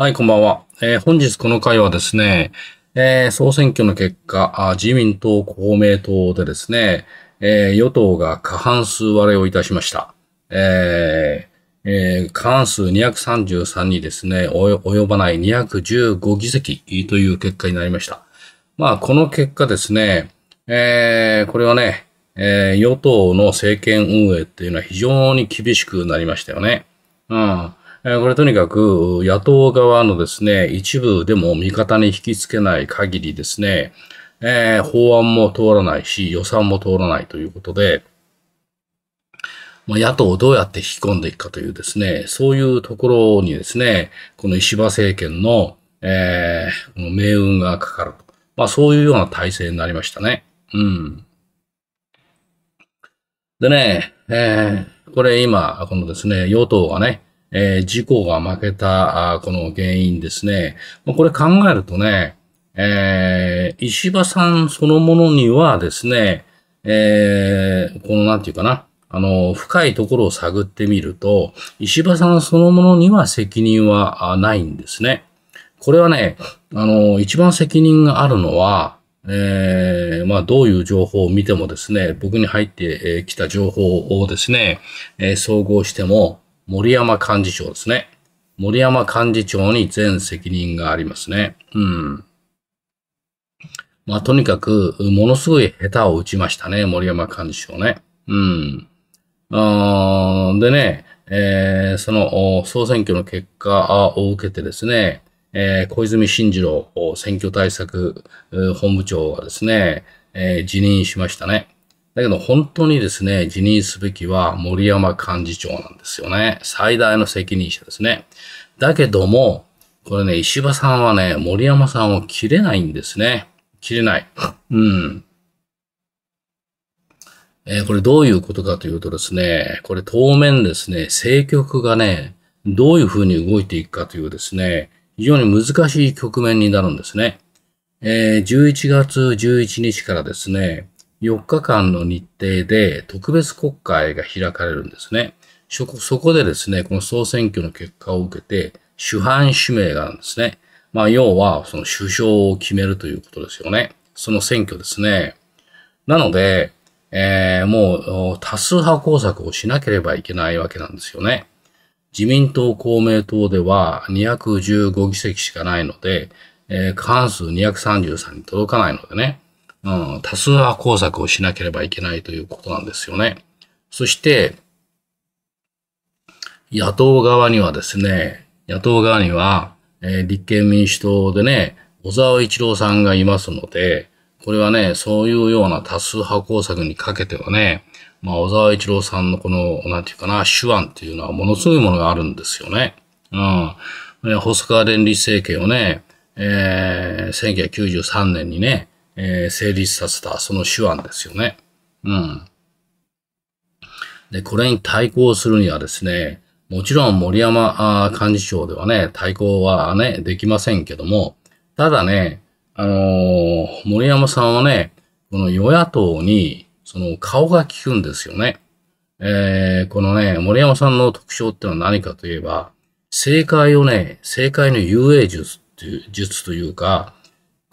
はい、こんばんは。えー、本日この回はですね、えー、総選挙の結果、自民党、公明党でですね、えー、与党が過半数割れをいたしました。えー、えー、過半数233にですね、及ばない215議席という結果になりました。まあ、この結果ですね、えー、これはね、えー、与党の政権運営っていうのは非常に厳しくなりましたよね。うん。えこれとにかく野党側のですね、一部でも味方に引き付けない限りですね、えー、法案も通らないし、予算も通らないということで、まあ、野党をどうやって引き込んでいくかというですね、そういうところにですね、この石破政権の、えー、この命運がかかると。まあそういうような体制になりましたね。うん。でね、えー、これ今、このですね、与党がね、えー、事故が負けた、あこの原因ですね。まあ、これ考えるとね、えー、石破さんそのものにはですね、えー、このなんていうかな、あの、深いところを探ってみると、石破さんそのものには責任はないんですね。これはね、あの、一番責任があるのは、えー、まあ、どういう情報を見てもですね、僕に入ってきた情報をですね、えー、総合しても、森山幹事長ですね。森山幹事長に全責任がありますね。うん。まあ、とにかく、ものすごい下手を打ちましたね、森山幹事長ね。うん。あでね、えー、その総選挙の結果を受けてですね、えー、小泉進次郎選挙対策本部長はですね、えー、辞任しましたね。だけど本当にですね、辞任すべきは森山幹事長なんですよね。最大の責任者ですね。だけども、これね、石破さんはね、森山さんを切れないんですね。切れない。うん。えー、これどういうことかというとですね、これ当面ですね、政局がね、どういうふうに動いていくかというですね、非常に難しい局面になるんですね。えー、11月11日からですね、4日間の日程で特別国会が開かれるんですね。そこでですね、この総選挙の結果を受けて、主犯指名があるんですね。まあ、要は、その首相を決めるということですよね。その選挙ですね。なので、えー、もう多数派工作をしなければいけないわけなんですよね。自民党、公明党では215議席しかないので、えー、過半数233に届かないのでね。うん、多数派工作をしなければいけないということなんですよね。そして、野党側にはですね、野党側には、えー、立憲民主党でね、小沢一郎さんがいますので、これはね、そういうような多数派工作にかけてはね、まあ、小沢一郎さんのこの、なんていうかな、手腕っていうのはものすごいものがあるんですよね。うん。細川連立政権をね、えー、1993年にね、えー、成立させた、その手腕ですよね。うん。で、これに対抗するにはですね、もちろん森山幹事長ではね、対抗はね、できませんけども、ただね、あのー、森山さんはね、この与野党に、その顔が利くんですよね。えー、このね、森山さんの特徴ってのは何かといえば、正解をね、正解の遊泳術っていう、術というか、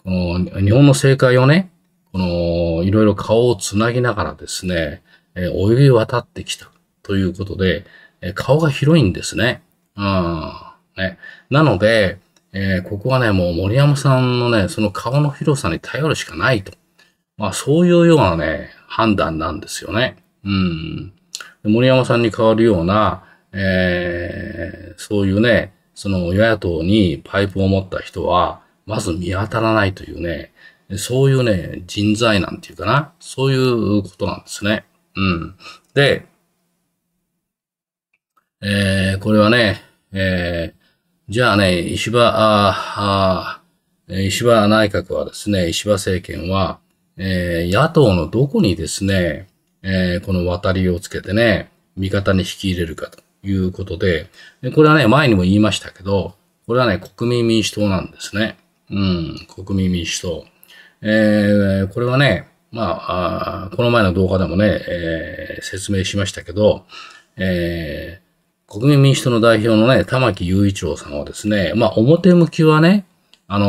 この日本の政界をね、このいろいろ顔をつなぎながらですね、え泳ぎ渡ってきたということで、え顔が広いんですね。うん。ね。なので、えー、ここはね、もう森山さんのね、その顔の広さに頼るしかないと。まあそういうようなね、判断なんですよね。うん。森山さんに代わるような、えー、そういうね、その与野党にパイプを持った人は、まず見当たらないというね、そういうね、人材なんていうかな、そういうことなんですね。うん。で、えー、これはね、えー、じゃあね、石破、ああ石破内閣はですね、石破政権は、えー、野党のどこにですね、えー、この渡りをつけてね、味方に引き入れるかということで、これはね、前にも言いましたけど、これはね、国民民主党なんですね。うん、国民民主党。えー、これはね、まあ、あこの前の動画でもね、えー、説明しましたけど、えー、国民民主党の代表のね、玉木雄一郎さんはですね、まあ、表向きはね、あの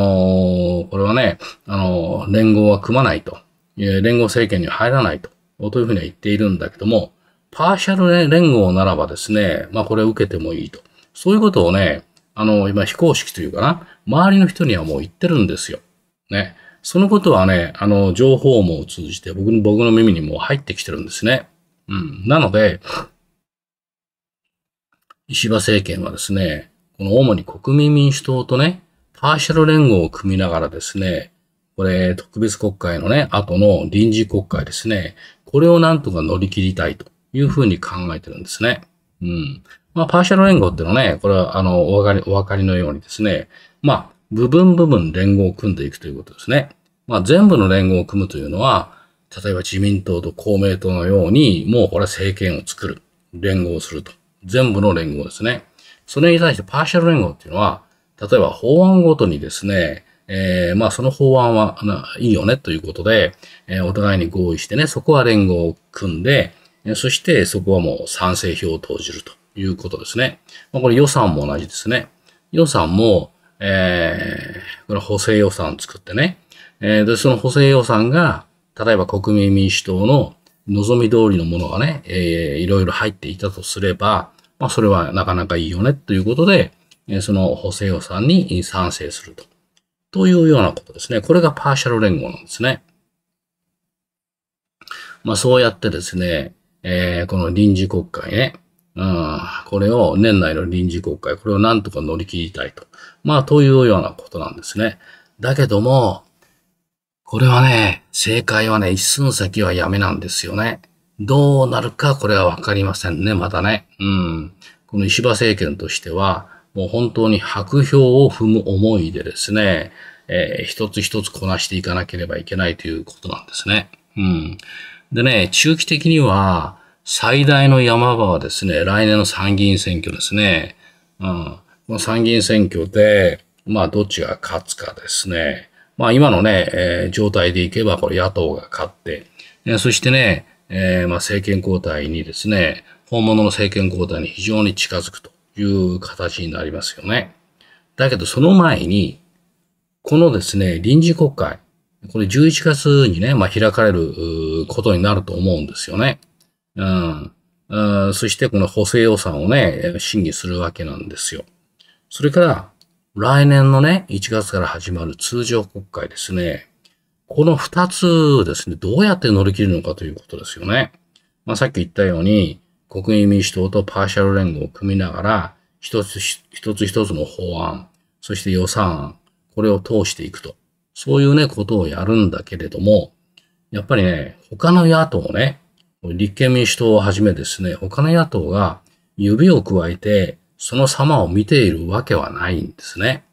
ー、これはね、あのー、連合は組まないと、連合政権には入らないと、というふうには言っているんだけども、パーシャル、ね、連合ならばですね、まあ、これを受けてもいいと。そういうことをね、あの、今非公式というかな、周りの人にはもう言ってるんですよ。ね。そのことはね、あの、情報網を通じて僕の、僕の耳にも入ってきてるんですね。うん。なので、石破政権はですね、この主に国民民主党とね、パーシャル連合を組みながらですね、これ、特別国会のね、後の臨時国会ですね、これをなんとか乗り切りたいというふうに考えてるんですね。うん。まあ、パーシャル連合っていうのはね、これは、あの、お分かり、お分かりのようにですね、まあ、部分部分連合を組んでいくということですね。まあ、全部の連合を組むというのは、例えば自民党と公明党のように、もうこれは政権を作る。連合をすると。全部の連合ですね。それに対してパーシャル連合っていうのは、例えば法案ごとにですね、えー、まあその法案はいいよねということで、えー、お互いに合意してね、そこは連合を組んで、そしてそこはもう賛成票を投じると。いうことですね。まあ、これ予算も同じですね。予算も、えー、これ補正予算を作ってね。えー、で、その補正予算が、例えば国民民主党の望み通りのものがね、えー、いろいろ入っていたとすれば、まあ、それはなかなかいいよね、ということで、えその補正予算に賛成すると。というようなことですね。これがパーシャル連合なんですね。まあ、そうやってですね、えー、この臨時国会ね、うん、これを年内の臨時国会、これをなんとか乗り切りたいと。まあ、というようなことなんですね。だけども、これはね、正解はね、一寸先はやめなんですよね。どうなるか、これはわかりませんね、またね。うん。この石破政権としては、もう本当に白票を踏む思いでですね、えー、一つ一つこなしていかなければいけないということなんですね。うん。でね、中期的には、最大の山場はですね、来年の参議院選挙ですね。うん。参議院選挙で、まあ、どっちが勝つかですね。まあ、今のね、えー、状態でいけば、これ野党が勝って、えー、そしてね、えー、まあ、政権交代にですね、本物の政権交代に非常に近づくという形になりますよね。だけど、その前に、このですね、臨時国会、これ11月にね、まあ、開かれることになると思うんですよね。うん。そしてこの補正予算をね、審議するわけなんですよ。それから、来年のね、1月から始まる通常国会ですね。この2つですね、どうやって乗り切るのかということですよね。まあ、さっき言ったように、国民民主党とパーシャル連合を組みながら、一つ一つ一つの法案、そして予算案、これを通していくと。そういうね、ことをやるんだけれども、やっぱりね、他の野党ね、立憲民主党をはじめですね、他の野党が指を加えて、その様を見ているわけはないんですね。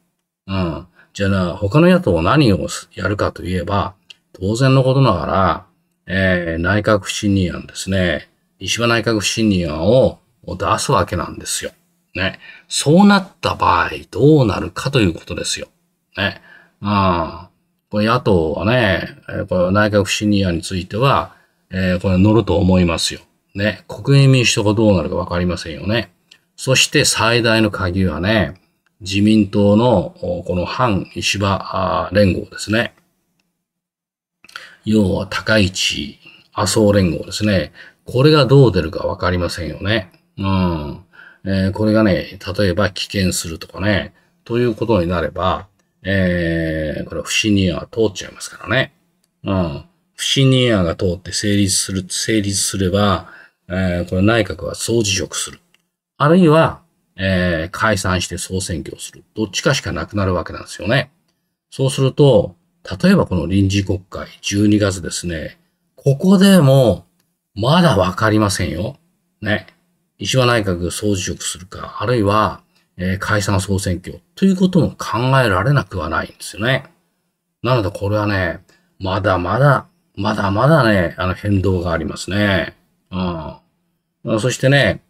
うん。じゃあ、他の野党は何をやるかといえば、当然のことながら、えー、内閣不信任案ですね。石破内閣不信任案を出すわけなんですよ。ね。そうなった場合、どうなるかということですよ。ね。うん。これ野党はね、これ内閣不信任案については、えー、これ乗ると思いますよ。ね。国民民主党がどうなるかわかりませんよね。そして最大の鍵はね、自民党のこの反石破連合ですね。要は高市麻生連合ですね。これがどう出るかわかりませんよね。うん。えー、これがね、例えば棄権するとかね、ということになれば、えー、これ不信には通っちゃいますからね。うん。不信任案が通って成立する、成立すれば、えー、この内閣は総辞職する。あるいは、えー、解散して総選挙をする。どっちかしかなくなるわけなんですよね。そうすると、例えばこの臨時国会、12月ですね。ここでも、まだわかりませんよ。ね。石破内閣が総辞職するか、あるいは、えー、解散総選挙ということも考えられなくはないんですよね。なのでこれはね、まだまだまだまだね、あの変動がありますね。うん。そしてね、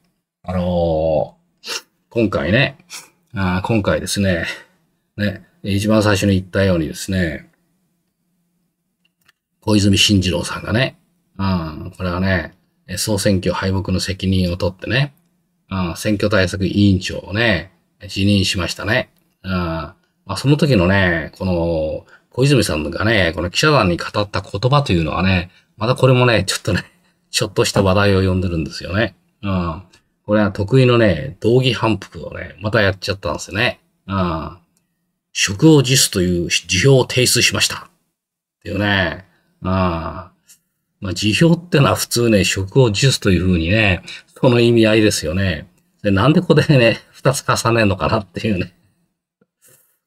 あのー、今回ね、あ今回ですね、ね、一番最初に言ったようにですね、小泉進次郎さんがね、うん、これはね、総選挙敗北の責任を取ってね、うん、選挙対策委員長をね、辞任しましたね。うんまあ、その時のね、この、小泉さんがね、この記者団に語った言葉というのはね、またこれもね、ちょっとね、ちょっとした話題を呼んでるんですよね。うん。これは得意のね、道義反復をね、またやっちゃったんですよね。うん。職を辞すという辞表を提出しました。っていうね。うん。まあ、辞表ってのは普通ね、職を辞すというふうにね、その意味合いですよね。で、なんでここでね、二つ重ねるのかなっていうね、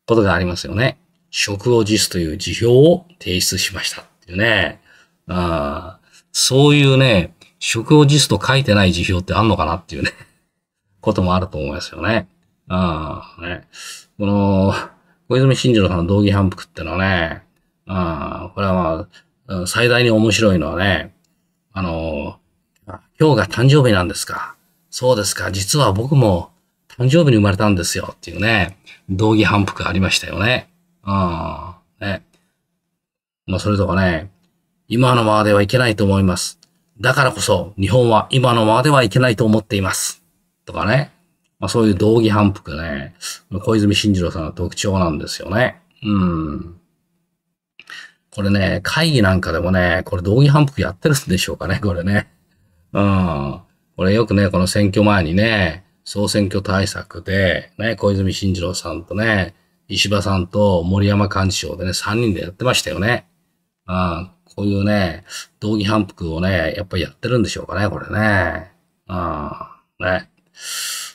ことがありますよね。食を辞すという辞表を提出しましたっていうね。あそういうね、食を辞すと書いてない辞表ってあんのかなっていうね、こともあると思いますよね。あねこの、小泉進次郎さんの道義反復ってのはね、あこれはまあ、最大に面白いのはね、あの、今日が誕生日なんですか。そうですか。実は僕も誕生日に生まれたんですよっていうね、道義反復ありましたよね。ああ、ね。まあ、それとかね、今のままではいけないと思います。だからこそ、日本は今のままではいけないと思っています。とかね。まあ、そういう道義反復ね、小泉進次郎さんの特徴なんですよね。うん。これね、会議なんかでもね、これ道義反復やってるんでしょうかね、これね。うん。これよくね、この選挙前にね、総選挙対策で、ね、小泉進次郎さんとね、石破さんと森山幹事長でね、3人でやってましたよね。うん。こういうね、道義反復をね、やっぱりやってるんでしょうかね、これね。うん。ね。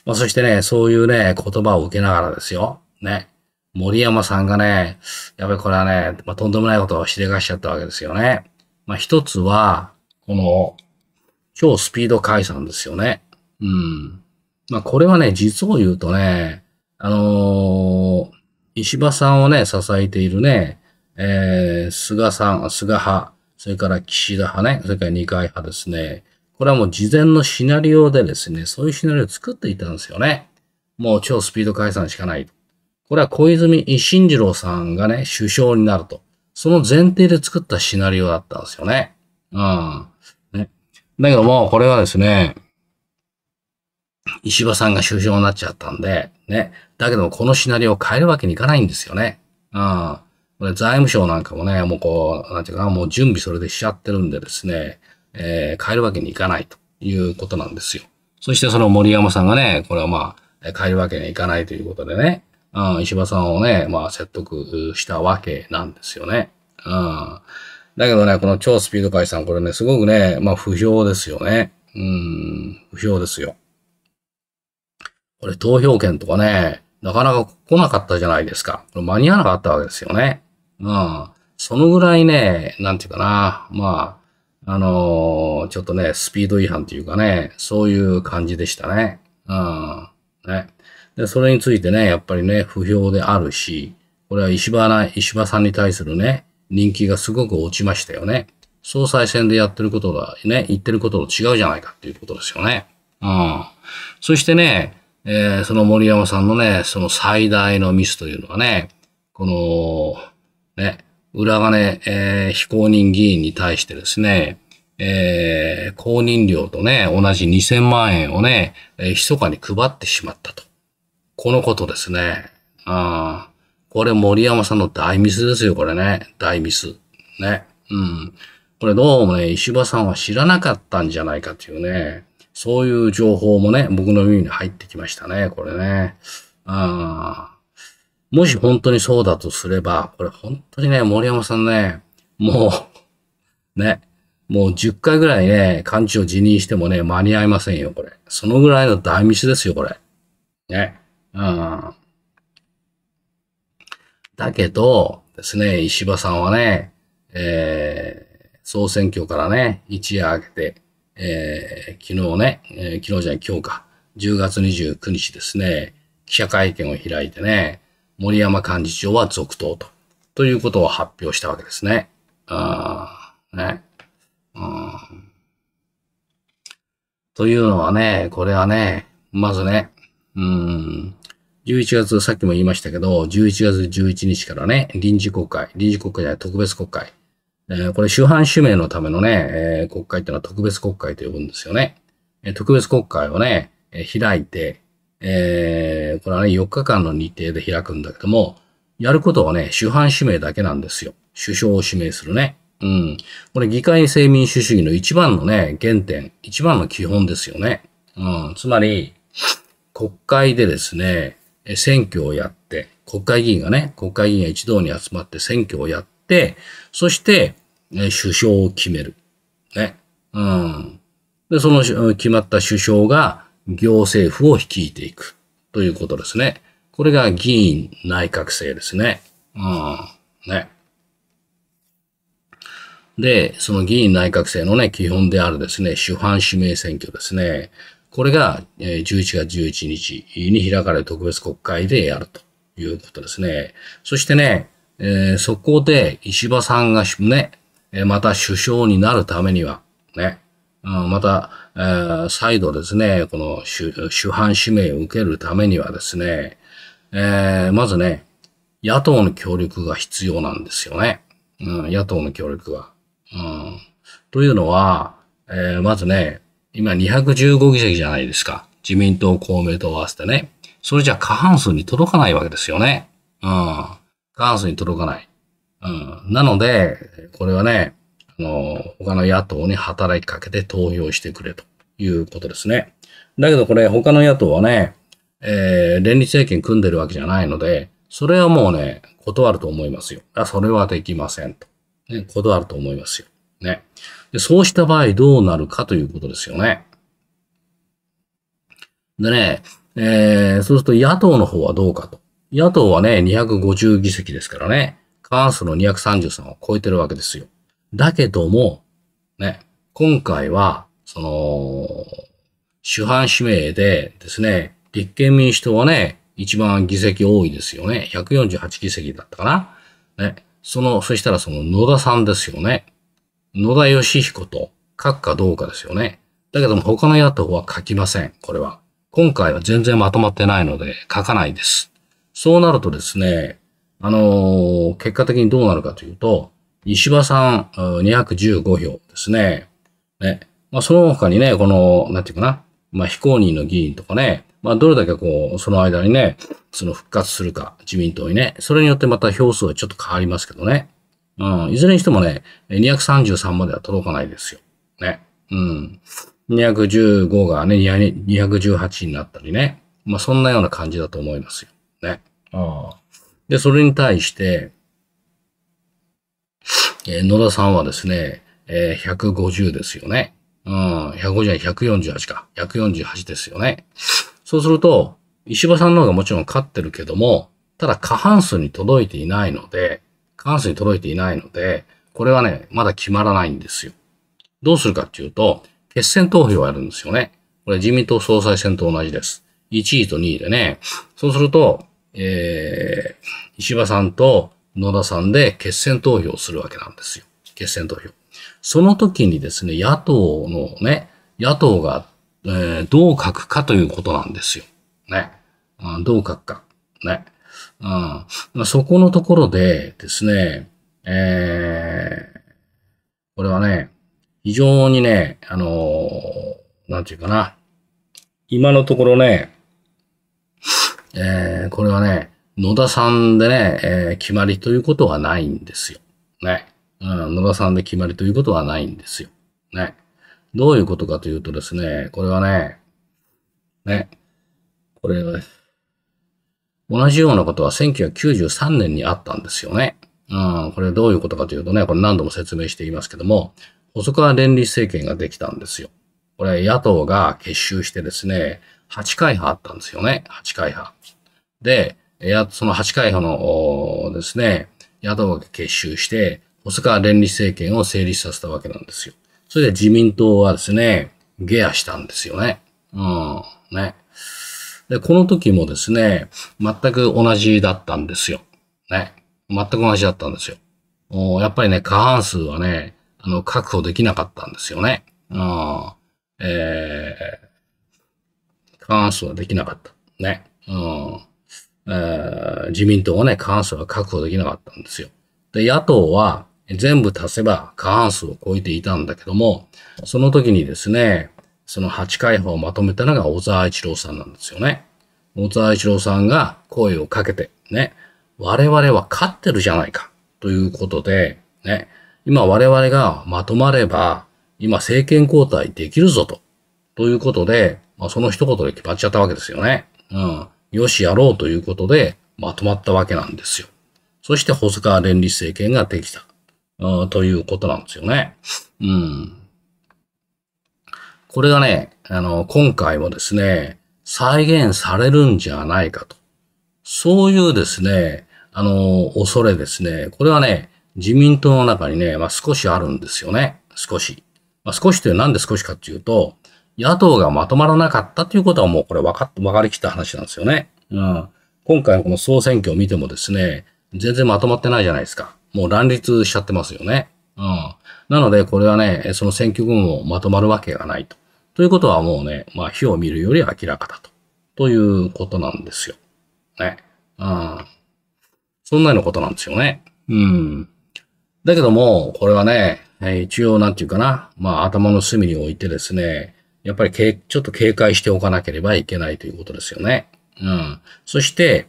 まあ、そしてね、そういうね、言葉を受けながらですよ。ね。森山さんがね、やべ、これはね、まあ、とんでもないことをしでかしちゃったわけですよね。まあ、一つは、この、超スピード解散ですよね。うん。まあ、これはね、実を言うとね、あのー石破さんをね、支えているね、えー、菅さん、菅派、それから岸田派ね、それから二階派ですね。これはもう事前のシナリオでですね、そういうシナリオを作っていたんですよね。もう超スピード解散しかない。これは小泉慎次郎さんがね、首相になると。その前提で作ったシナリオだったんですよね。うん。ね、だけども、これはですね、石破さんが首相になっちゃったんで、ね、だけども、このシナリオを変えるわけにいかないんですよね。うん。これ財務省なんかもね、もうこう、なんていうかな、もう準備それでしちゃってるんでですね、えー、変えるわけにいかないということなんですよ。そしてその森山さんがね、これはまあ、変えるわけにはいかないということでね、うん、石破さんをね、まあ説得したわけなんですよね。うん。だけどね、この超スピード解散、これね、すごくね、まあ不評ですよね。うん、不評ですよ。これ投票権とかね、なかなか来なかったじゃないですか。間に合わなかったわけですよね。うん。そのぐらいね、なんていうかな、まあ、あのー、ちょっとね、スピード違反というかね、そういう感じでしたね。うん。ね。で、それについてね、やっぱりね、不評であるし、これは石破な、石破さんに対するね、人気がすごく落ちましたよね。総裁選でやってることがね、言ってることと違うじゃないかっていうことですよね。うん。そしてね、えー、その森山さんのね、その最大のミスというのはね、この、ね、裏金、えー、非公認議員に対してですね、えー、公認料とね、同じ2000万円をね、えー、密かに配ってしまったと。このことですね。あこれ森山さんの大ミスですよ、これね。大ミス。ね。うん。これどうもね、石破さんは知らなかったんじゃないかというね。そういう情報もね、僕の耳に入ってきましたね、これね。うん。もし本当にそうだとすれば、これ本当にね、森山さんね、もう、ね、もう10回ぐらいね、幹事を辞任してもね、間に合いませんよ、これ。そのぐらいの大ミスですよ、これ。ね。うん。だけど、ですね、石破さんはね、えー、総選挙からね、一夜明けて、えー、昨日ね、えー、昨日じゃない、今日か、10月29日ですね、記者会見を開いてね、森山幹事長は続投と、ということを発表したわけですね。あね。というのはね、これはね、まずね、うん、11月、さっきも言いましたけど、11月11日からね、臨時国会、臨時国会じゃない、特別国会、えー、これ、主犯指名のためのね、えー、国会っていうのは特別国会と呼ぶんですよね。えー、特別国会をね、えー、開いて、えー、これはね、4日間の日程で開くんだけども、やることはね、主犯指名だけなんですよ。首相を指名するね。うん。これ、議会制民主主義の一番のね、原点、一番の基本ですよね。うん。つまり、国会でですね、選挙をやって、国会議員がね、国会議員が一堂に集まって選挙をやって、、そして、首相を決める。ね。うん。で、その決まった首相が行政府を率いていくということですね。これが議員内閣制ですね。うん。ね。で、その議員内閣制のね、基本であるですね、主犯指名選挙ですね。これが11月11日に開かれる特別国会でやるということですね。そしてね、えー、そこで石破さんがね、また首相になるためには、ね、また、えー、再度ですね、この主犯指名を受けるためにはですね、えー、まずね、野党の協力が必要なんですよね。うん、野党の協力が。うん、というのは、えー、まずね、今215議席じゃないですか。自民党、公明党合わせてね。それじゃ過半数に届かないわけですよね。うん。元祖数に届かない。うん。なので、これはね、あの、他の野党に働きかけて投票してくれということですね。だけどこれ、他の野党はね、えー、連立政権組んでるわけじゃないので、それはもうね、断ると思いますよ。あ、それはできませんと。ね、断ると思いますよ。ね。で、そうした場合どうなるかということですよね。でね、えー、そうすると野党の方はどうかと野党はね、250議席ですからね、過半数の233を超えてるわけですよ。だけども、ね、今回は、その、主犯指名でですね、立憲民主党はね、一番議席多いですよね。148議席だったかな。ね。その、そしたらその野田さんですよね。野田義彦と書くかどうかですよね。だけども他の野党は書きません。これは。今回は全然まとまってないので書かないです。そうなるとですね、あのー、結果的にどうなるかというと、石破さん215票ですね。ね。まあ、その他にね、この、なんていうかな、まあ、非公認の議員とかね、まあ、どれだけこう、その間にね、その復活するか、自民党にね、それによってまた票数はちょっと変わりますけどね。うん、いずれにしてもね、233までは届かないですよ。ね。うん。215がね、218になったりね。まあ、そんなような感じだと思いますよ。ね。で、それに対して、えー、野田さんはですね、えー、150ですよね。うん、150じゃ148か。148ですよね。そうすると、石破さんの方がもちろん勝ってるけども、ただ過半数に届いていないので、過半数に届いていないので、これはね、まだ決まらないんですよ。どうするかっていうと、決選投票をやるんですよね。これ自民党総裁選と同じです。1位と2位でね。そうすると、えー、石破さんと野田さんで決選投票するわけなんですよ。決選投票。その時にですね、野党のね、野党が、えー、どう書くかということなんですよ。ね。うん、どう書くか。ね。うんまそこのところでですね、えー、これはね、非常にね、あのー、なんていうかな。今のところね、えー、これはね、野田さんでね、えー、決まりということはないんですよ。ね。うん、野田さんで決まりということはないんですよ。ね。どういうことかというとですね、これはね、ね、これ、は、同じようなことは1993年にあったんですよね。うん、これどういうことかというとね、これ何度も説明していますけども、細川連立政権ができたんですよ。これ野党が結集してですね、8回派あったんですよね。8回派。で、その8回派のですね、野党が結集して、細川連立政権を成立させたわけなんですよ。それで自民党はですね、ゲアしたんですよね。うん、ね。で、この時もですね、全く同じだったんですよ。ね。全く同じだったんですよ。やっぱりね、過半数はね、あの、確保できなかったんですよね。うん。えー、過半数はできなかった。ね。うん。えー、自民党はね、過半数は確保できなかったんですよ。で、野党は全部足せば過半数を超えていたんだけども、その時にですね、その8回法をまとめたのが小沢一郎さんなんですよね。小沢一郎さんが声をかけて、ね、我々は勝ってるじゃないか、ということで、ね、今我々がまとまれば、今政権交代できるぞと、ということで、まあ、その一言で決まっちゃったわけですよね。うん。よし、やろうということで、まとまったわけなんですよ。そして細川連立政権ができた、うん、ということなんですよね。うん。これがね、あの、今回もですね、再現されるんじゃないかと。そういうですね、あの、恐れですね。これはね、自民党の中にね、まあ、少しあるんですよね。少し。まあ、少しというのはなんで少しかっていうと、野党がまとまらなかったということはもうこれ分かっ、分かりきった話なんですよね。うん。今回のこの総選挙を見てもですね、全然まとまってないじゃないですか。もう乱立しちゃってますよね。うん。なので、これはね、その選挙軍もまとまるわけがないと。ということはもうね、まあ、火を見るより明らかだと。ということなんですよ。ね。うん。そんなようなことなんですよね。うん。だけども、これはね、一応なんていうかな、まあ頭の隅に置いてですね、やっぱりけちょっと警戒しておかなければいけないということですよね。うん。そして、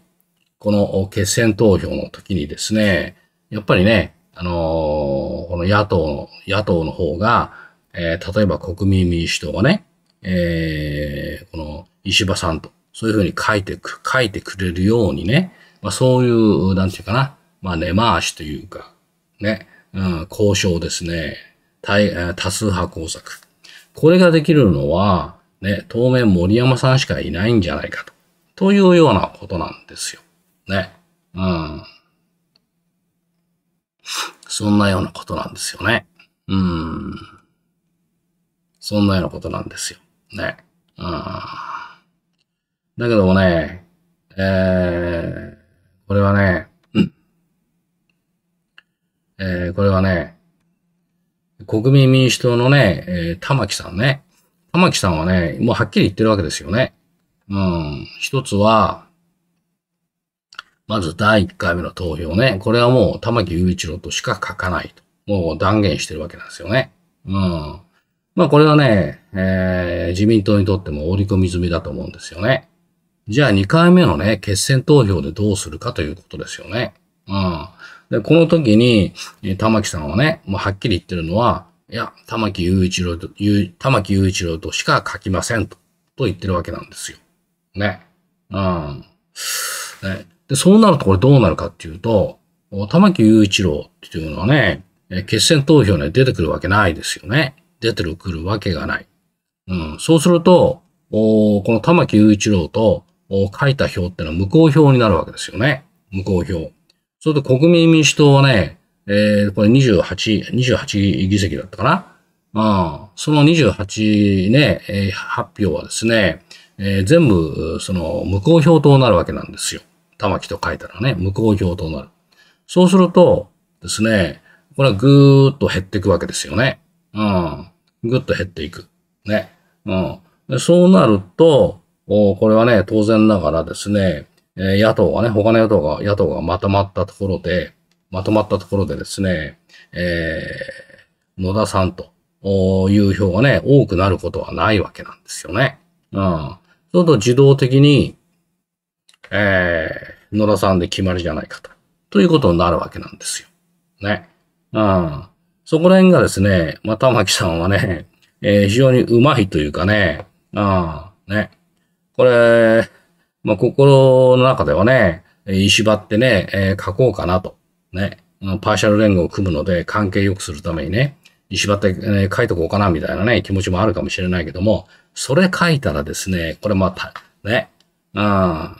この決選投票の時にですね、やっぱりね、あのー、この野党の、野党の方が、えー、例えば国民民主党がね、えー、この石破さんと、そういうふうに書いてく、書いてくれるようにね、まあそういう、なんていうかな、まあ根回しというか、ね、うん、交渉ですね、多数派工作、これができるのは、ね、当面森山さんしかいないんじゃないかと。というようなことなんですよ。ね。うん。そんなようなことなんですよね。うん。そんなようなことなんですよ。ね。うん。だけどもね、えー、これはね、うん。えー、これはね、国民民主党のね、えー、玉木さんね。玉木さんはね、もうはっきり言ってるわけですよね。うん。一つは、まず第1回目の投票ね。これはもう玉木雄一郎としか書かないと。もう断言してるわけなんですよね。うん。まあこれはね、えー、自民党にとっても織り込み済みだと思うんですよね。じゃあ2回目のね、決選投票でどうするかということですよね。うん。で、この時に、え玉木さんはね、もうはっきり言ってるのは、いや、玉木雄一郎と、玉木雄一郎としか書きませんと、と言ってるわけなんですよ。ね。うん。ね。で、そうなるとこれどうなるかっていうと、玉木雄一郎っていうのはね、決選投票に出てくるわけないですよね。出てくるわけがない。うん。そうすると、この玉木雄一郎と書いた票ってのは無効票になるわけですよね。無効票。それと国民民主党はね、えー、これ28、28議席だったかな。あその28ね、えー、発表はですね、えー、全部、その、無効票となるわけなんですよ。玉木と書いたらね、無効票となる。そうするとですね、これはぐーっと減っていくわけですよね。うん。ぐっと減っていく。ね。うん。そうなると、これはね、当然ながらですね、え野党がね、他の野党が、野党がまとまったところで、まとまったところでですね、えー、野田さんという票がね、多くなることはないわけなんですよね。うん。そうすると自動的に、えー、野田さんで決まりじゃないかと。ということになるわけなんですよ。ね。うん。そこら辺がですね、まあ、玉木さんはね、えー、非常にうまいというかね、うん、ね。これ、まあ、心の中ではね、石場ってね、えー、書こうかなと。ね。パーシャル連合を組むので、関係良くするためにね、石場って、ね、書いとこうかな、みたいなね、気持ちもあるかもしれないけども、それ書いたらですね、これまた、ね、うん、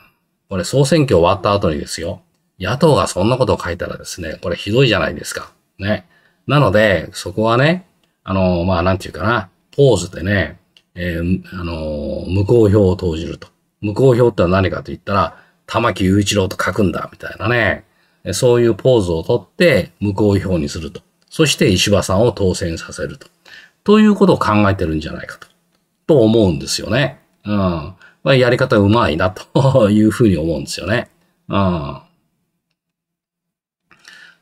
これ総選挙終わった後にですよ、野党がそんなことを書いたらですね、これひどいじゃないですか。ね。なので、そこはね、あの、まあ、なんていうかな、ポーズでね、えー、あの、無効票を投じると。無効票ってのは何かと言ったら、玉木雄一郎と書くんだ、みたいなね。そういうポーズをとって、無効票にすると。そして石破さんを当選させると。ということを考えてるんじゃないかと。と思うんですよね。うん。まあ、やり方うまいな、というふうに思うんですよね。うん。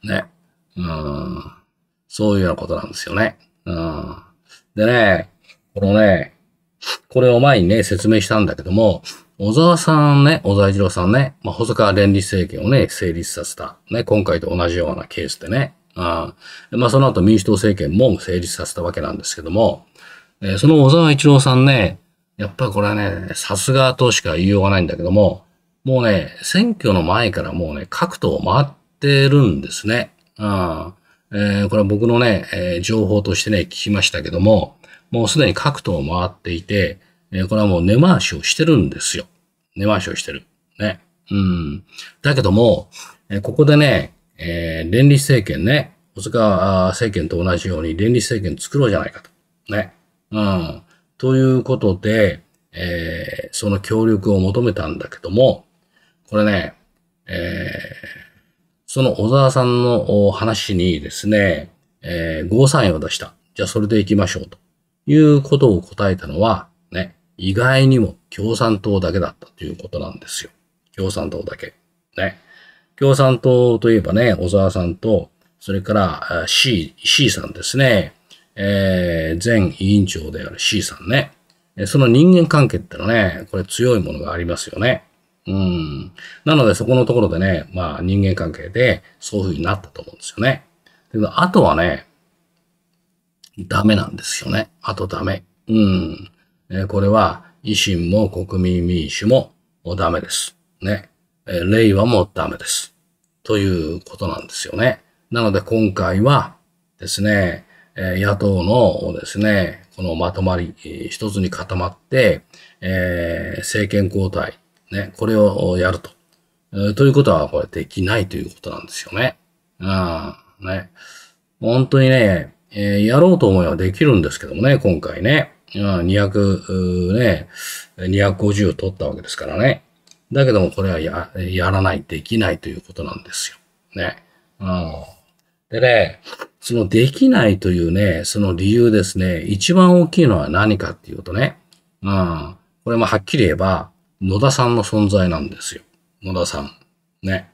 ね。うん。そういうようなことなんですよね。うん。でね、このね、これを前にね、説明したんだけども、小沢さんね、小沢一郎さんね、まあ、細川連立政権をね、成立させた。ね、今回と同じようなケースでね。あまあ、その後民主党政権も成立させたわけなんですけども、えー、その小沢一郎さんね、やっぱこれはね、さすがとしか言いようがないんだけども、もうね、選挙の前からもうね、各党回ってるんですね。あえー、これは僕のね、えー、情報としてね、聞きましたけども、もうすでに各党回っていて、えー、これはもう根回しをしてるんですよ。根回しをしてる。ね。うん。だけども、えー、ここでね、えー、連立政権ね、小塚政権と同じように連立政権作ろうじゃないかと。ね。うん。ということで、えー、その協力を求めたんだけども、これね、えー、その小沢さんの話にですね、えー、ゴーサインを出した。じゃあそれで行きましょうということを答えたのは、ね、意外にも共産党だけだったということなんですよ。共産党だけ。ね。共産党といえばね、小沢さんと、それから C、C さんですね。えー、前委員長である C さんね。その人間関係ってのはね、これ強いものがありますよね。うん。なのでそこのところでね、まあ人間関係でそういう風になったと思うんですよね。けど、あとはね、ダメなんですよね。あとダメ。うん。えこれは維新も国民民主もダメです。ね。え令和もダメです。ということなんですよね。なので今回はですね、え野党のですね、このまとまり、一つに固まって、えー、政権交代、ね、これをやると。ということは、これできないということなんですよね。うん、ね。本当にね、えー、やろうと思えばできるんですけどもね、今回ね。200ね、250を取ったわけですからね。だけどもこれはややらない、できないということなんですよ。ね。うん、でね、そのできないというね、その理由ですね、一番大きいのは何かっていうとね、うん、これもはっきり言えば、野田さんの存在なんですよ。野田さん。ね。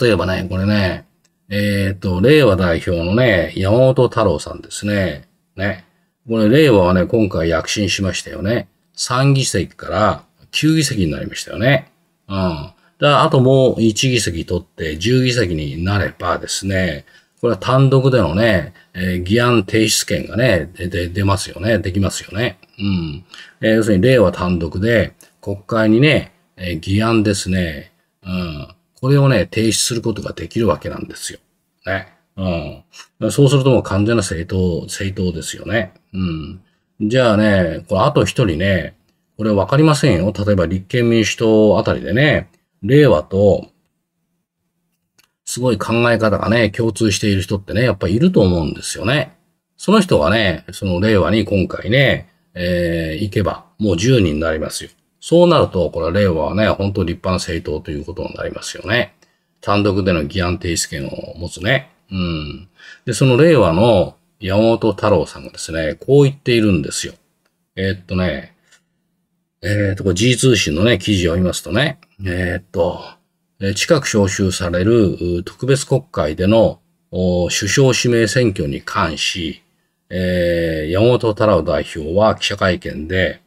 例えばね、これね、えっ、ー、と、令和代表のね、山本太郎さんですね。ね。これ、令和はね、今回躍進しましたよね。3議席から9議席になりましたよね。うん。だあともう1議席取って10議席になればですね、これは単独でのね、えー、議案提出権がね、で、出ますよね。できますよね。うん。えー、要するに、令和単独で、国会にね、えー、議案ですね、うん。これをね、提出することができるわけなんですよ。ね。うん。そうするともう完全な政党、政党ですよね。うん。じゃあね、これあと一人ね、これわかりませんよ。例えば立憲民主党あたりでね、令和と、すごい考え方がね、共通している人ってね、やっぱいると思うんですよね。その人がね、その令和に今回ね、えー、行けば、もう10人になりますよ。そうなると、これは令和はね、本当立派な政党ということになりますよね。単独での議案提出権を持つね。うん。で、その令和の山本太郎さんがですね、こう言っているんですよ。えー、っとね、えー、っと、G 通信のね、記事を読みますとね、えー、っと、近く召集される特別国会での首相指名選挙に関し、えー、山本太郎代表は記者会見で、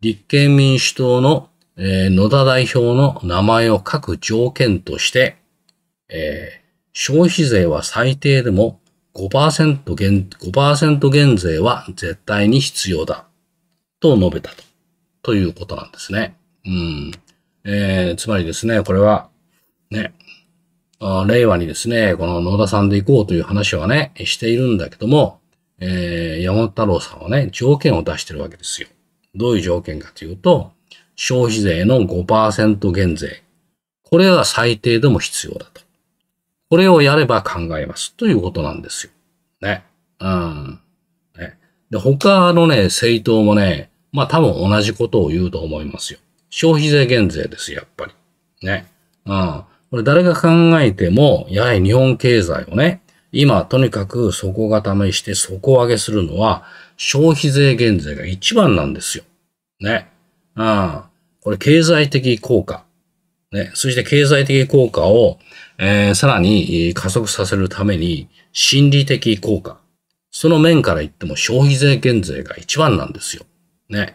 立憲民主党の、えー、野田代表の名前を書く条件として、えー、消費税は最低でも5%減 ,5 減税は絶対に必要だと述べたとということなんですね。うんえー、つまりですね、これは、ね、あ令和にですね、この野田さんで行こうという話はね、しているんだけども、えー、山本太郎さんはね、条件を出してるわけですよ。どういう条件かというと、消費税の5%減税。これは最低でも必要だと。これをやれば考えますということなんですよ。ね。うん。ね、で、他のね、政党もね、まあ多分同じことを言うと思いますよ。消費税減税です、やっぱり。ね。うん。これ誰が考えても、やはり日本経済をね、今とにかく底固めして底上げするのは消費税減税が一番なんですよ。ね。うん。これ経済的効果。ね。そして経済的効果をえー、さらに加速させるために心理的効果。その面から言っても消費税減税が一番なんですよ。ね。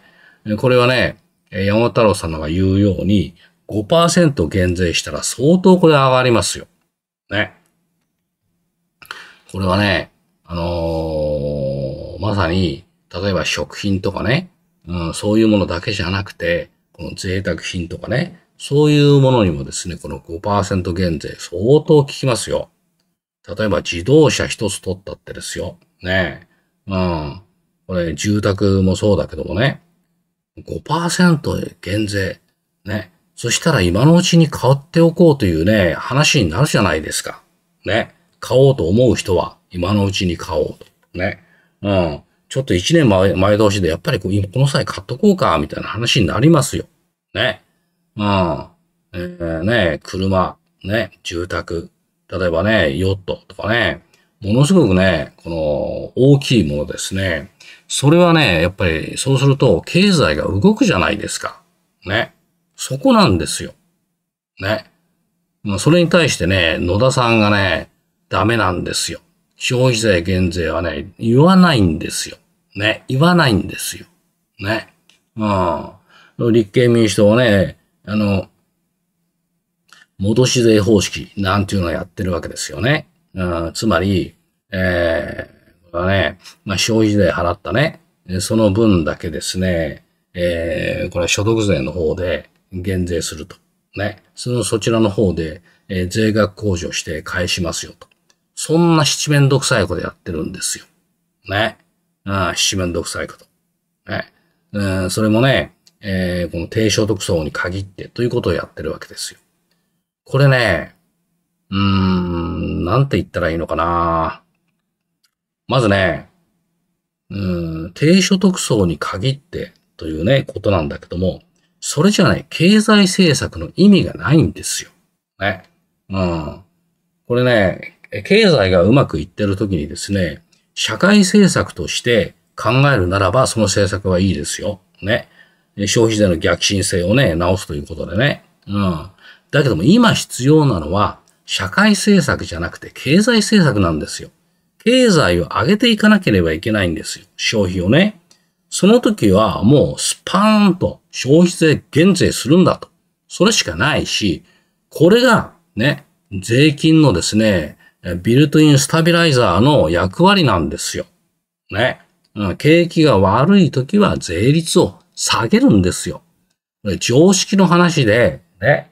これはね、山太郎さんが言うように5%減税したら相当これ上がりますよ。ね。これはね、あのー、まさに、例えば食品とかね、うん、そういうものだけじゃなくて、この贅沢品とかね、そういうものにもですね、この5%減税相当効きますよ。例えば自動車一つ取ったってですよ。ねえ。うん。これ住宅もそうだけどもね。5%減税。ね。そしたら今のうちに買っておこうというね、話になるじゃないですか。ね。買おうと思う人は今のうちに買おうと。ね。うん。ちょっと一年前前倒しでやっぱりこの際買っとこうか、みたいな話になりますよ。ね。まあ、えー、ね、車、ね、住宅、例えばね、ヨットとかね、ものすごくね、この大きいものですね。それはね、やっぱりそうすると経済が動くじゃないですか。ね。そこなんですよ。ね。それに対してね、野田さんがね、ダメなんですよ。消費税減税はね、言わないんですよ。ね。言わないんですよ。ね。うん。立憲民主党ね、あの、戻し税方式なんていうのをやってるわけですよね。うん、つまり、えー、ね、まあ、消費税払ったね、その分だけですね、えー、これは所得税の方で減税すると。ね、そのそちらの方で、えー、税額控除して返しますよと。そんな七面倒くさいことやってるんですよ。ね。ああ、七面倒くさいこと。ね。うん、それもね、えー、この低所得層に限ってということをやってるわけですよ。これね、うーん、なんて言ったらいいのかな。まずね、うん、低所得層に限ってというね、ことなんだけども、それじゃない、経済政策の意味がないんですよ。ね。うん。これね、経済がうまくいってる時にですね、社会政策として考えるならば、その政策はいいですよ。ね。消費税の逆進性をね、直すということでね。うん。だけども今必要なのは、社会政策じゃなくて経済政策なんですよ。経済を上げていかなければいけないんですよ。消費をね。その時はもうスパーンと消費税減税するんだと。それしかないし、これがね、税金のですね、ビルトインスタビライザーの役割なんですよ。ね。景気が悪い時は税率を下げるんですよ。常識の話で、ね、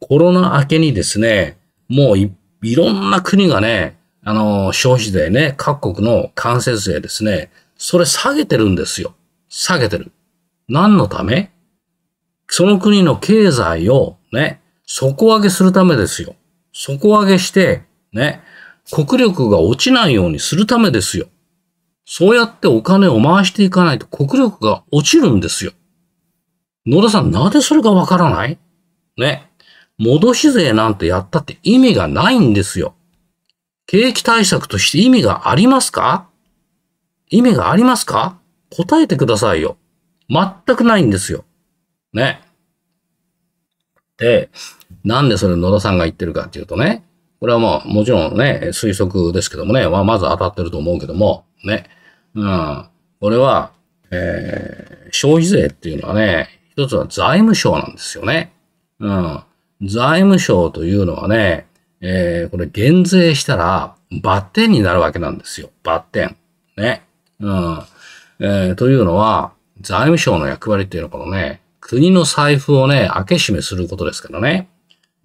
コロナ明けにですね、もういいろんな国がね、あの、消費税ね、各国の関節税ですね、それ下げてるんですよ。下げてる。何のためその国の経済をね、底上げするためですよ。底上げして、ね、国力が落ちないようにするためですよ。そうやってお金を回していかないと国力が落ちるんですよ。野田さん、なぜそれがわからないね。戻し税なんてやったって意味がないんですよ。景気対策として意味がありますか意味がありますか答えてくださいよ。全くないんですよ。ね。で、なんでそれ野田さんが言ってるかっていうとね、これはまあもちろんね、推測ですけどもね、まあまず当たってると思うけども、ね。うん。これは、えー、消費税っていうのはね、一つは財務省なんですよね。うん。財務省というのはね、えー、これ減税したら、バッテンになるわけなんですよ。バッテン。ね。うん。えー、というのは、財務省の役割っていうのはこのね、国の財布をね、開け閉めすることですからね。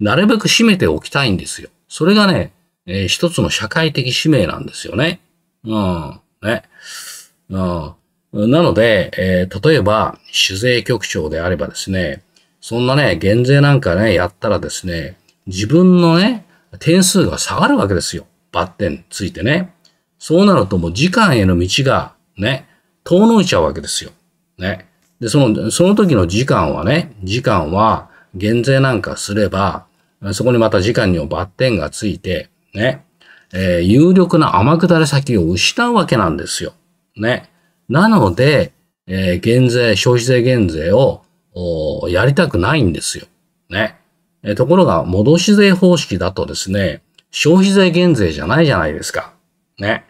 なるべく閉めておきたいんですよ。それがね、えー、一つの社会的使命なんですよね。うん。ね。うん。なので、えー、例えば、酒税局長であればですね、そんなね、減税なんかね、やったらですね、自分のね、点数が下がるわけですよ。バッテンついてね。そうなるともう時間への道がね、遠のいちゃうわけですよ。ね。で、その、その時の時間はね、時間は減税なんかすれば、そこにまた時間にもバッテンがついて、ね。えー、有力な天下り先を失うわけなんですよ。ね。なので、えー、減税、消費税減税をやりたくないんですよ。ね。えー、ところが、戻し税方式だとですね、消費税減税じゃないじゃないですか。ね。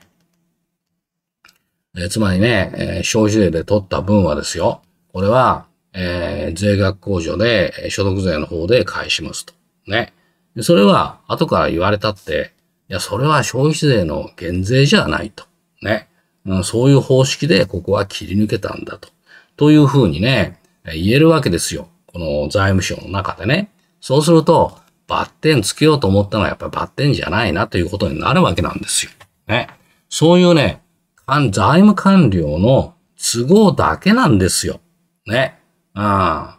えー、つまりね、え消費税で取った分はですよ。これは、え税額控除で、所得税の方で返しますと。ね。それは、後から言われたって、いや、それは消費税の減税じゃないと。ね。うん、そういう方式でここは切り抜けたんだと。というふうにね、言えるわけですよ。この財務省の中でね。そうすると、バッテンつけようと思ったのはやっぱりバッテンじゃないなということになるわけなんですよ。ね。そういうね、財務官僚の都合だけなんですよ。ね。うん。な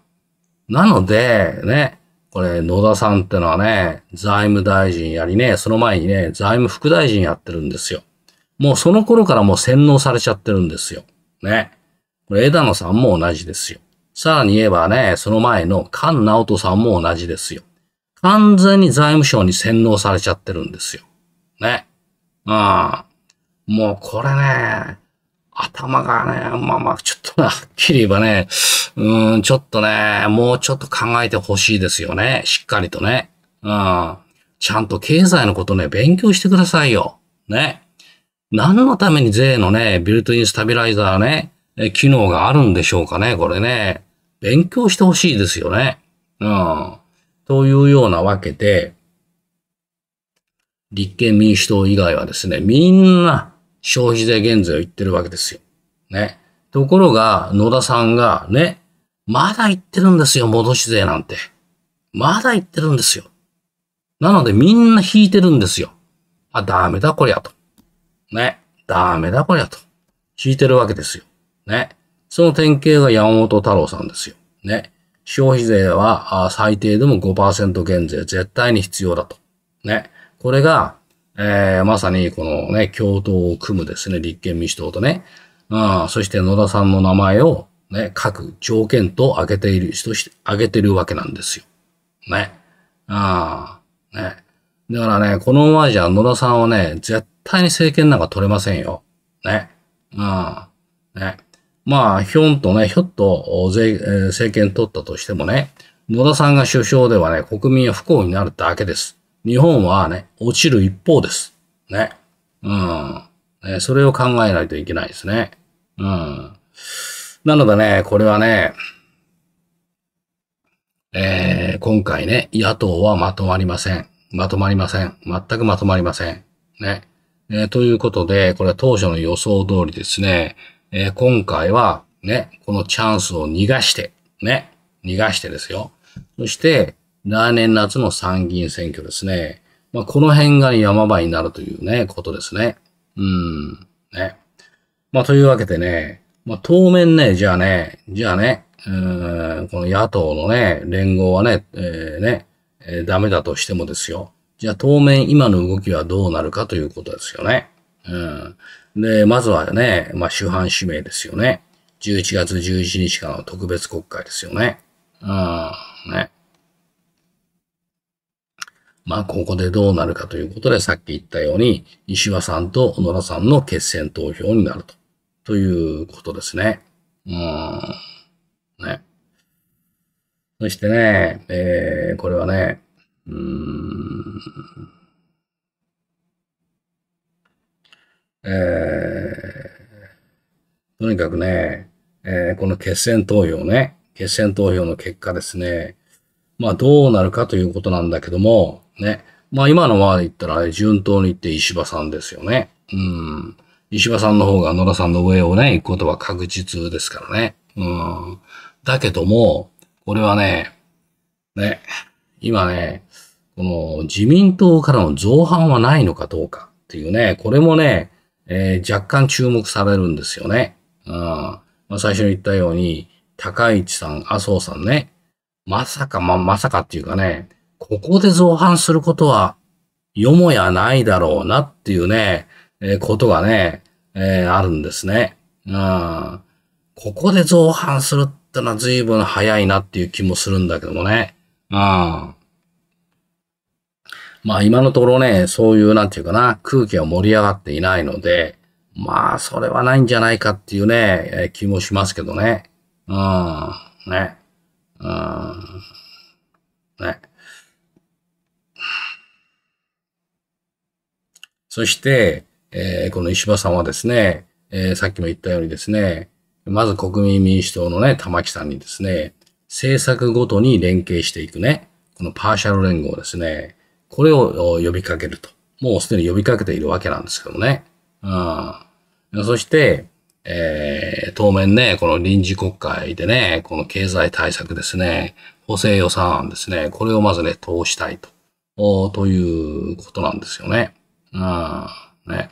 ので、ね、これ、野田さんってのはね、財務大臣やりね、その前にね、財務副大臣やってるんですよ。もうその頃からもう洗脳されちゃってるんですよ。ね。これ、枝野さんも同じですよ。さらに言えばね、その前の菅直人さんも同じですよ。完全に財務省に洗脳されちゃってるんですよ。ね。うん。もうこれね、頭がね、まあまあ、ちょっとはっきり言えばね、うん、ちょっとね、もうちょっと考えてほしいですよね。しっかりとね。うん。ちゃんと経済のことね、勉強してくださいよ。ね。何のために税のね、ビルトインスタビライザーね、機能があるんでしょうかね、これね。勉強してほしいですよね。うん。というようなわけで、立憲民主党以外はですね、みんな、消費税減税を言ってるわけですよ。ね。ところが、野田さんがね、まだ言ってるんですよ、戻し税なんて。まだ言ってるんですよ。なのでみんな引いてるんですよ。あ、ダメだこりゃと。ね。ダメだこりゃと。引いてるわけですよ。ね。その典型が山本太郎さんですよ。ね。消費税は最低でも5%減税絶対に必要だと。ね。これがえー、まさにこのね、共闘を組むですね、立憲民主党とね、うん、そして野田さんの名前をね、各条件と挙げている、として、挙げてるわけなんですよ。ね。ああ、ね。だからね、このままじゃ野田さんはね、絶対に政権なんか取れませんよ。ね。ああ、ね。まあ、ひょんとね、ひょっと税、えー、政権取ったとしてもね、野田さんが首相ではね、国民は不幸になるだけです。日本はね、落ちる一方です。ね。うん。ね、それを考えないといけないですね。うん。なのでね、これはね、えー、今回ね、野党はまとまりません。まとまりません。全くまとまりません。ね。えー、ということで、これは当初の予想通りですね、えー、今回はね、このチャンスを逃がして、ね、逃がしてですよ。そして、来年夏の参議院選挙ですね。まあ、この辺が山場になるというね、ことですね。うん。ね。まあ、というわけでね、まあ、当面ね、じゃあね、じゃあね、うん、この野党のね、連合はね、えー、ね、えー、ダメだとしてもですよ。じゃあ当面今の動きはどうなるかということですよね。うん。で、まずはね、まあ、主犯指名ですよね。11月11日からの特別国会ですよね。うん、ね。まあ、ここでどうなるかということで、さっき言ったように、石破さんと小野田さんの決選投票になると。ということですね。うん。ね。そしてね、えー、これはね、うーん。えー、とにかくね、えー、この決選投票ね、決選投票の結果ですね、まあどうなるかということなんだけども、ね。まあ今のまで言ったら、順当に言って石破さんですよね。うん。石破さんの方が野田さんの上をね、行くことは確実ですからね。うん。だけども、これはね、ね、今ね、この自民党からの造反はないのかどうかっていうね、これもね、えー、若干注目されるんですよね。うん。まあ、最初に言ったように、高市さん、麻生さんね、まさか、ま、まさかっていうかね、ここで造反することは、よもやないだろうなっていうね、えー、ことがね、えー、あるんですね。うん。ここで造反するってのは随分早いなっていう気もするんだけどもね。うん。まあ今のところね、そういうなんていうかな、空気は盛り上がっていないので、まあそれはないんじゃないかっていうね、えー、気もしますけどね。うん。ね。うん。ね。そして、えー、この石破さんはですね、えー、さっきも言ったようにですね、まず国民民主党のね、玉木さんにですね、政策ごとに連携していくね、このパーシャル連合ですね、これを呼びかけると。もうすでに呼びかけているわけなんですけどね。うん、そして、えー、当面ね、この臨時国会でね、この経済対策ですね、補正予算案ですね、これをまずね、通したいと、おということなんですよね。うん、ね。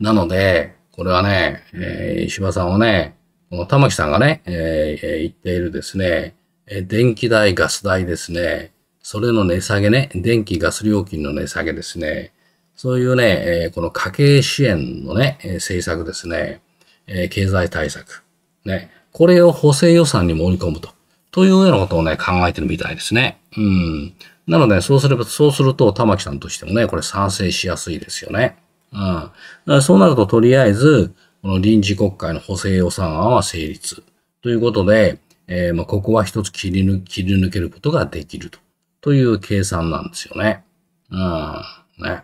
なので、これはね、えー、石破さんをね、この玉木さんがね、えー、言っているですね、え電気代、ガス代ですね、それの値下げね、電気、ガス料金の値下げですね、そういうね、えこの家計支援のね、政策ですね、え経済対策、ね、これを補正予算に盛り込むと、というようなことをね、考えてるみたいですね。うん。なので、そうすれば、そうすると、玉木さんとしてもね、これ賛成しやすいですよね。うん。そうなると、とりあえず、この臨時国会の補正予算案は成立。ということで、えー、まあ、ここは一つ切り抜切り抜けることができると。という計算なんですよね。うん。ね。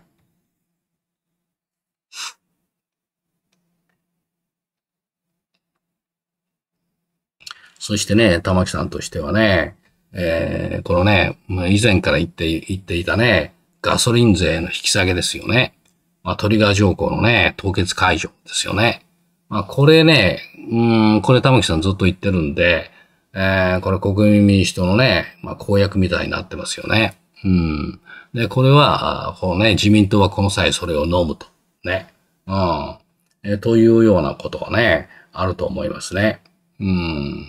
そしてね、玉木さんとしてはね、えー、このね、以前から言って、言っていたね、ガソリン税の引き下げですよね。まあ、トリガー条項のね、凍結解除ですよね。まあ、これね、うん、これ玉木さんずっと言ってるんで、えー、これ国民民主党のね、まあ、公約みたいになってますよね。うん。で、これは、こうね、自民党はこの際それを飲むと。ね。うん。えー、というようなことがね、あると思いますね。うん。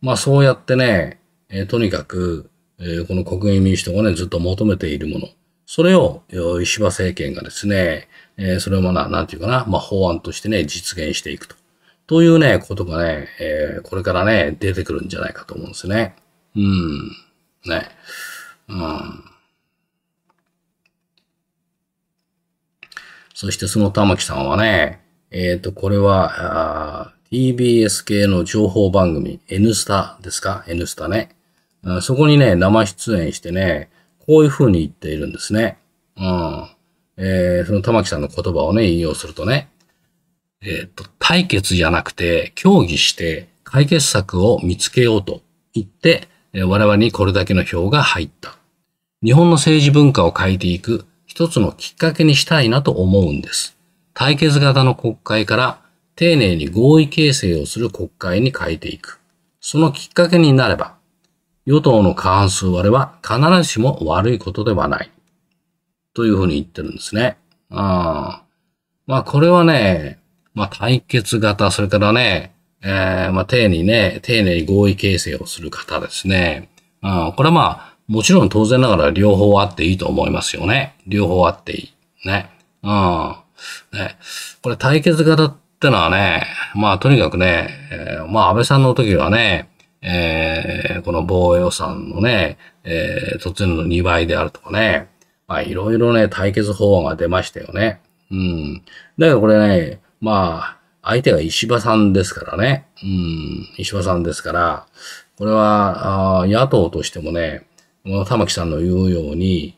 まあ、そうやってね、えー、とにかく、えー、この国民民主党がね、ずっと求めているもの、それを石破政権がですね、えー、それをまあ、なんていうかな、まあ、法案としてね、実現していくと。というね、ことがね、えー、これからね、出てくるんじゃないかと思うんですね。うん。ね。うん。そしてその玉木さんはね、えっ、ー、と、これは、TBS 系の情報番組、N スタですか ?N スタね。そこにね、生出演してね、こういうふうに言っているんですね。うん。えー、その玉木さんの言葉をね、引用するとね、えっ、ー、と、対決じゃなくて、協議して解決策を見つけようと言って、我々にこれだけの票が入った。日本の政治文化を変えていく一つのきっかけにしたいなと思うんです。対決型の国会から丁寧に合意形成をする国会に変えていく。そのきっかけになれば、与党の過半数割れは必ずしも悪いことではない。というふうに言ってるんですね。あまあこれはね、まあ対決型、それからね、えー、まあ丁寧にね、丁寧に合意形成をする方ですね。あこれはまあ、もちろん当然ながら両方あっていいと思いますよね。両方あっていい。ね。うん。ね。これ対決型ってのはね、まあとにかくね、えー、まあ安倍さんの時はね、えー、この防衛予算のね、えー、突然の2倍であるとかね、まあいろいろね、対決法案が出ましたよね。うん。だけどこれね、まあ、相手が石破さんですからね。うん、石破さんですから、これは、あ野党としてもね、玉木さんの言うように、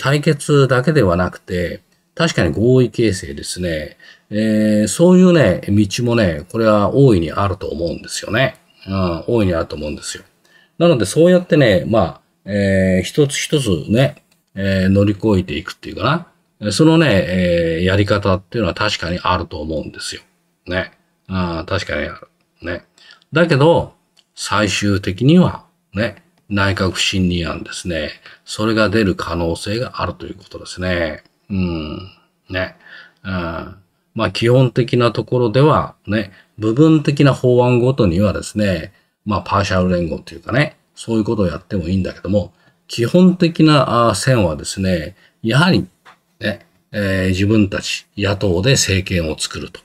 対決だけではなくて、確かに合意形成ですね。えー、そういうね、道もね、これは大いにあると思うんですよね。あ大いにあると思うんですよ。なので、そうやってね、まあ、えー、一つ一つね、えー、乗り越えていくっていうかな。そのね、えー、やり方っていうのは確かにあると思うんですよ。ね。あ確かにある。ね。だけど、最終的には、ね、内閣不信任案ですね。それが出る可能性があるということですね。うん。ね。うん。まあ、基本的なところでは、ね、部分的な法案ごとにはですね、まあ、パーシャル連合というかね、そういうことをやってもいいんだけども、基本的な線はですね、やはり、ね、えー、自分たち野党で政権を作ると。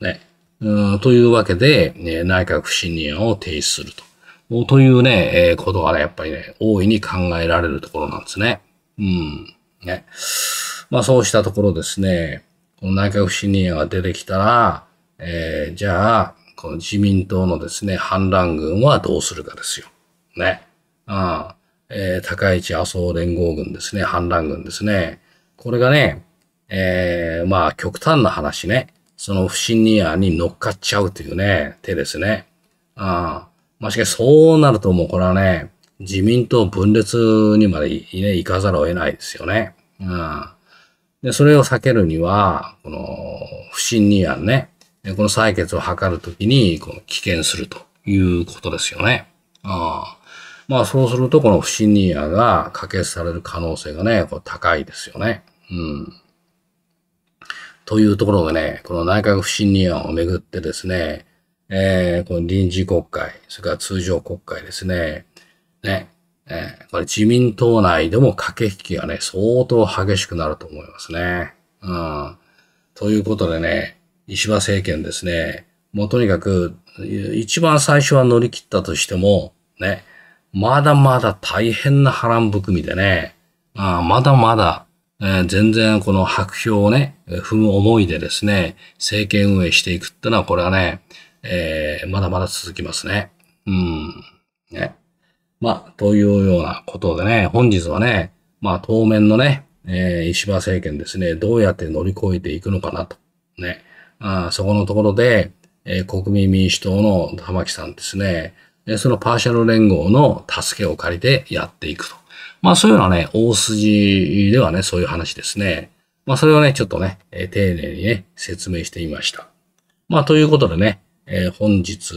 ね、うんというわけで、ね、内閣不信任案を提出すると。というね、えー、ことがね、やっぱりね、大いに考えられるところなんですね。うん。ね。まあそうしたところですね。内閣不信任案が出てきたら、えー、じゃあ、この自民党のですね、反乱軍はどうするかですよ。ね。うん。えー、高市麻生連合軍ですね、反乱軍ですね。これがね、えー、まあ、極端な話ね。その不信任案に乗っかっちゃうというね、手ですね。あまあ、しかしそうなるともうこれはね、自民党分裂にまでい,、ね、行かざるを得ないですよね。うん。で、それを避けるには、この、不信任案ね、この採決を図るときに、この棄権するということですよね。あまあ、そうすると、この不信任案が可決される可能性がね、こう高いですよね。うん。というところでね、この内閣不信任案をめぐってですね、えー、この臨時国会、それから通常国会ですね、ね、えー、これ自民党内でも駆け引きがね、相当激しくなると思いますね。うん。ということでね、石破政権ですね、もうとにかく、一番最初は乗り切ったとしても、ね、まだまだ大変な波乱含みでね、あまだまだ、えー、全然この白票をね、踏む思いでですね、政権運営していくってのは、これはね、えー、まだまだ続きますね。うん。ね。まあ、というようなことでね、本日はね、まあ、当面のね、えー、石破政権ですね、どうやって乗り越えていくのかなと。ね。あそこのところで、えー、国民民主党の玉木さんですね、そのパーシャル連合の助けを借りてやっていくと。まあそういうのはね、大筋ではね、そういう話ですね。まあそれをね、ちょっとね、えー、丁寧にね、説明してみました。まあということでね、えー、本日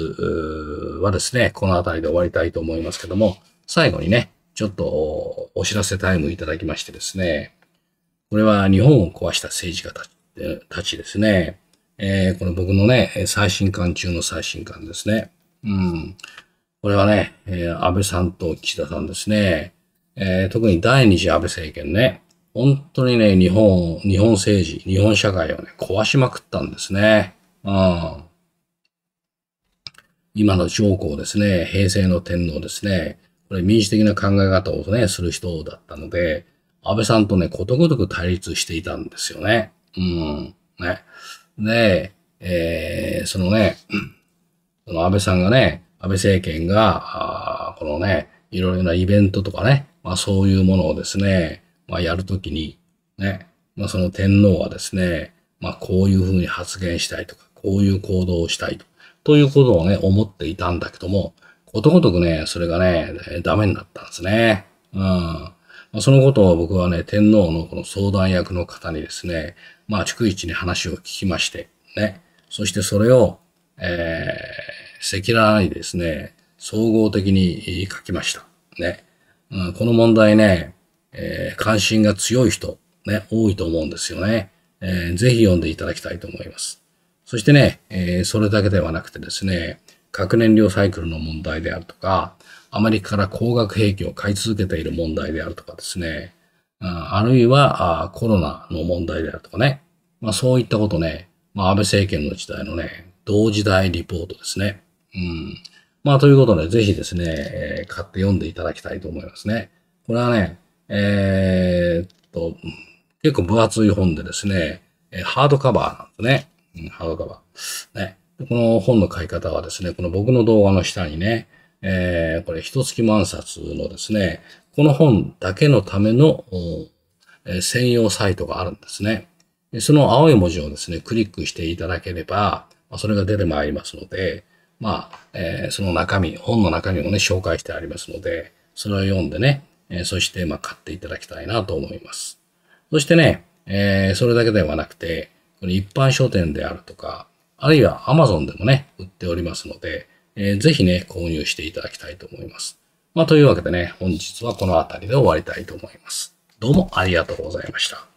はですね、この辺りで終わりたいと思いますけども、最後にね、ちょっとお知らせタイムいただきましてですね、これは日本を壊した政治家たちたちですね、えー、この僕のね、最新刊中の最新刊ですね。うん。これはね、えー、安倍さんと岸田さんですね、えー、特に第二次安倍政権ね、本当にね、日本、日本政治、日本社会をね、壊しまくったんですね。うん。今の上皇ですね、平成の天皇ですね、これ民主的な考え方をね、する人だったので、安倍さんとね、ことごとく対立していたんですよね。うん。ね。で、えー、そのね、その安倍さんがね、安倍政権が、あこのね、いろいろなイベントとかね、まあそういうものをですね、まあやるときに、ね、まあその天皇はですね、まあこういうふうに発言したいとか、こういう行動をしたいとということをね、思っていたんだけども、ことごとくね、それがね、ダメになったんですね。うん。そのことを僕はね、天皇のこの相談役の方にですね、まあ、逐一に話を聞きまして、ね、そしてそれを、えー、赤裸々にですね、総合的に書きました。ね。うん、この問題ね、えー、関心が強い人、ね、多いと思うんですよね。えー、ぜひ読んでいただきたいと思います。そしてね、えー、それだけではなくてですね、核燃料サイクルの問題であるとか、アメリカから高学兵器を買い続けている問題であるとかですね、あるいはコロナの問題であるとかね、まあ、そういったことね、まあ、安倍政権の時代のね、同時代リポートですね。うん。まあ、ということで、ぜひですね、えー、買って読んでいただきたいと思いますね。これはね、えー、っと、結構分厚い本でですね、ハードカバーなんですね。ハードカバー。ね。この本の買い方はですね、この僕の動画の下にね、えー、これ、一月万冊のですね、この本だけのための、えー、専用サイトがあるんですね。その青い文字をですね、クリックしていただければ、まあ、それが出てまいりますので、まあ、えー、その中身、本の中身をね、紹介してありますので、それを読んでね、えそして、まあ、買っていただきたいなと思います。そしてね、えそれだけではなくて、一般書店であるとか、あるいは Amazon でもね、売っておりますので、えー、ぜひね、購入していただきたいと思います。まあ、というわけでね、本日はこの辺りで終わりたいと思います。どうもありがとうございました。